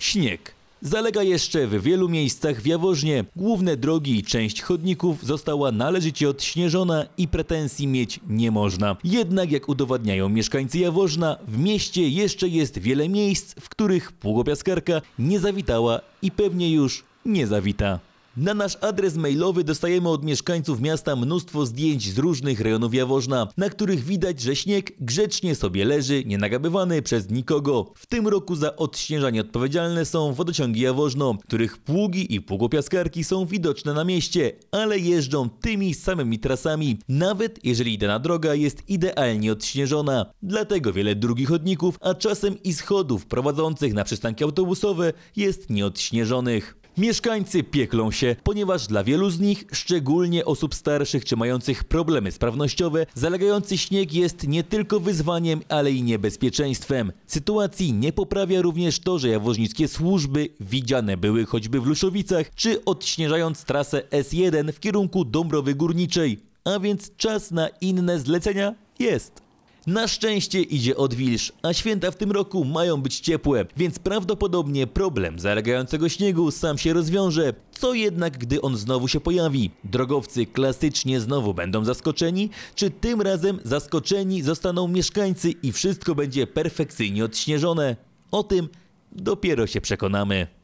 Śnieg. Zalega jeszcze w wielu miejscach w Jaworznie. Główne drogi i część chodników została należycie odśnieżona i pretensji mieć nie można. Jednak jak udowadniają mieszkańcy Jaworzna, w mieście jeszcze jest wiele miejsc, w których pługopiaskarka nie zawitała i pewnie już nie zawita. Na nasz adres mailowy dostajemy od mieszkańców miasta mnóstwo zdjęć z różnych rejonów Jaworzna, na których widać, że śnieg grzecznie sobie leży, nienagabywany przez nikogo. W tym roku za odśnieżanie odpowiedzialne są wodociągi Jaworzno, których pługi i pługopiaskarki są widoczne na mieście, ale jeżdżą tymi samymi trasami, nawet jeżeli dana droga jest idealnie odśnieżona. Dlatego wiele drugich chodników, a czasem i schodów prowadzących na przystanki autobusowe jest nieodśnieżonych. Mieszkańcy pieklą się, ponieważ dla wielu z nich, szczególnie osób starszych czy mających problemy sprawnościowe, zalegający śnieg jest nie tylko wyzwaniem, ale i niebezpieczeństwem. Sytuacji nie poprawia również to, że jawożnickie służby widziane były choćby w Luszowicach, czy odśnieżając trasę S1 w kierunku Dąbrowy Górniczej. A więc czas na inne zlecenia jest. Na szczęście idzie odwilż, a święta w tym roku mają być ciepłe, więc prawdopodobnie problem zalegającego śniegu sam się rozwiąże, co jednak gdy on znowu się pojawi? Drogowcy klasycznie znowu będą zaskoczeni, czy tym razem zaskoczeni zostaną mieszkańcy i wszystko będzie perfekcyjnie odśnieżone? O tym dopiero się przekonamy.